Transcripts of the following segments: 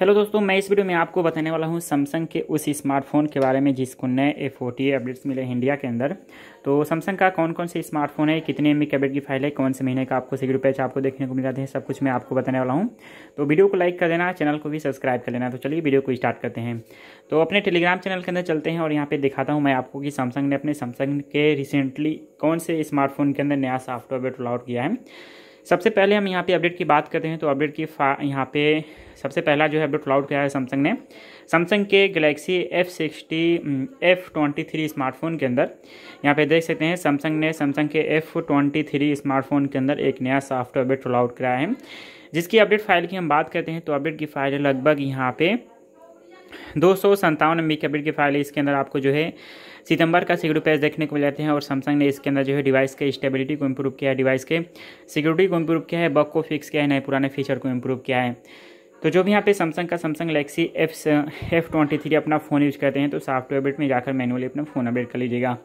hello दोस्तों मैं इस वीडियो में आपको बताने वाला हूँ सैमसंग के उस स्मार्टफोन के बारे में जिसको नए ए फोर्टी अपडेट्स मिले इंडिया के अंदर तो सैमसंग का कौन कौन से स्मार्टफोन है कितने एम कैबिट की फाइल है कौन से महीने का आपको सिक्योर पैच आपको देखने को मिल जाते हैं सब कुछ मैं आपको बताने वाला हूँ तो वीडियो को लाइक कर देना चैनल को भी सब्सक्राइब कर लेना तो चलिए वीडियो को स्टार्ट करते हैं तो अपने टेलीग्राम चैनल के अंदर चलते हैं और यहाँ पर दिखाता हूँ मैं आपको कि सैमसंग ने अपने सैमसंग के रिसेंटली कौन से स्मार्टफोन के अंदर नया सॉफ्टवेयर रोल आउट किया है सबसे पहले हम यहाँ पे अपडेट की बात करते हैं तो अपडेट की फा यहाँ पे सबसे पहला जो है अपडेट क्लाउड किया है सैमसंग ने सैमसंग के Galaxy F sixty F twenty three smartphone के अंदर यहाँ पे देख सकते हैं सैमसंग ने सैमसंग के एफ ट्वेंटी थ्री स्मार्टफोन के अंदर एक नया सॉफ्टवेयर अपडेट क्लाउड कराया है जिसकी अपडेट फाइल की हम बात करते हैं तो अपडेट की फाइल लगभग यहाँ पर दो सौ संतावन अपडेट की फाइल इसके अंदर आपको जो है सितंबर का सिक्योरिटी पैच देखने को मिल जाते हैं और सैमसंग ने इसके अंदर जो है डिवाइस के स्टेबिलिटी को इम्प्रूव किया है डिवाइस के सिक्योरिटी को इम्प्रूव किया है बग को फिक्स किया है नए पुराने फीचर को इम्प्रूव किया है तो जो भी यहाँ पे सैमसंग का Samsung Galaxy F F twenty three अपना फ़ोन यूज़ करते हैं तो सॉफ्टवेयर अपडेट में जाकर मैनुअली अपना फ़ोन अपडेट कर लीजिएगा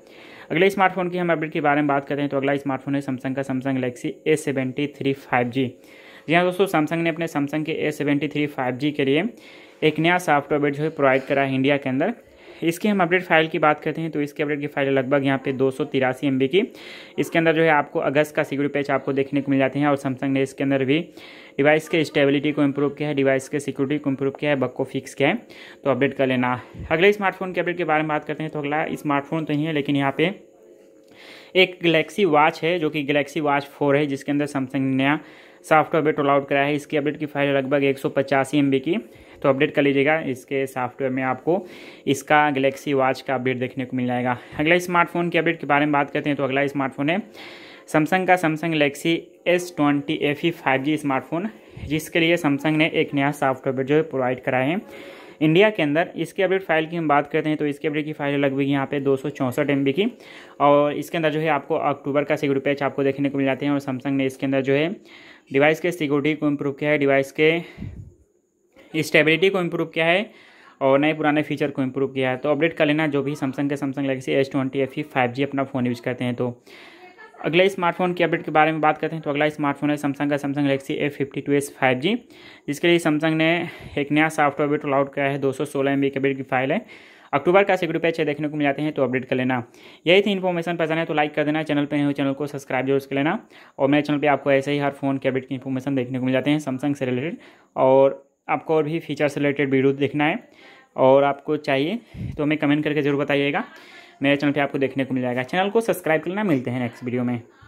अगले स्मार्टफोन की हम अपडेट के बारे में बात करते हैं तो अगला स्मार्टफोन है सैमसंग का Samsung Galaxy A seventy three five G जी हाँ दोस्तों सैमसंग ने अपने सैमसंग के A seventy three five G के लिए एक नया सॉफ्टवेयर जो है प्रोवाइड करा है इंडिया के अंदर इसकी हम अपडेट फाइल की बात करते हैं तो इसके अपडेट की फाइल लगभग यहाँ पे दो सौ की इसके अंदर जो है आपको अगस्त का सिक्योरिटी पैच आपको देखने को मिल जाते हैं और सैमसंग ने इसके अंदर भी डिवाइस के स्टेबिलिटी को इम्प्रूव किया है डिवाइस के सिक्योरिटी को इम्प्रूव किया है बग को फिक्स किया है तो अपडेट कर लेना अगले स्मार्टफोन के अपडेट के बारे में बात करते हैं तो अगला स्मार्टफोन तो ही है लेकिन यहाँ पे एक गलेक्सी वॉच है जो कि गलेक्सी वॉच फोर है जिसके अंदर सैमसंग ने नया सॉफ्टवेयर अपडेट रोल आउट कराया है इसकी अपडेट की फाइल लगभग एक सौ की तो अपडेट कर लीजिएगा इसके सॉफ्टवेयर में आपको इसका गलेक्सी वॉच का अपडेट देखने को मिल जाएगा अगला स्मार्टफोन के अपडेट के बारे में बात करते हैं तो अगला स्मार्टफोन है सैमसंग का Samsung Galaxy S twenty F E five G smartphone जिसके लिए सैमसंग ने एक नया सॉफ्टवेयर जो है प्रोवाइड कराए हैं इंडिया के अंदर इसके अपडेट फाइल की हम बात करते हैं तो इसके अपडेट की फाइल लगभग यहाँ पे दो सौ की और इसके अंदर जो है आपको अक्टूबर का सिक्योरिटी पैच आपको देखने को मिल जाते हैं और सैमसंग ने इसके अंदर जो है डिवाइस के सिक्योरिटी को इम्प्रूव किया है डिवाइस के स्टेबिलिटी को इम्प्रूव किया है और नए पुराने फीचर को इम्प्रूव किया है तो अपडेट कर लेना जो भी सैमसंग के Samsung Galaxy S twenty F five G अपना फ़ोन यूज़ करते हैं तो अगले स्मार्टफोन की अपडेट के बारे में बात करते हैं तो अगला स्मार्टफोन है सैमसंग का Samsung Galaxy A fifty two S five G जिसके लिए सैमसंग ने एक नया सॉफ्टवेयर भी रोल आउट किया है दो सौ सोलह एम बी की फाइल है अक्टूबर का सिक्योरिटी पैच देखने को मिल जाते हैं तो अपडेट कर लेना यही थी इन्फॉर्मेशन पसंद है तो लाइक कर देना चैनल पर हो चैनल को सब्सक्राइब जरूर कर लेना और मेरे चैनल पर आपको ऐसे ही हर फोन के अपडेट की इन्फॉर्मेशन देखने को मिल जाते हैं सैमसंग से रिलेटेड और आपको और भी फीचर से रिलेटेड वीडियो देखना है और आपको चाहिए तो हमें कमेंट करके जरूर बताइएगा मेरे चैनल पे आपको देखने को मिल जाएगा चैनल को सब्सक्राइब करना मिलते हैं नेक्स्ट वीडियो में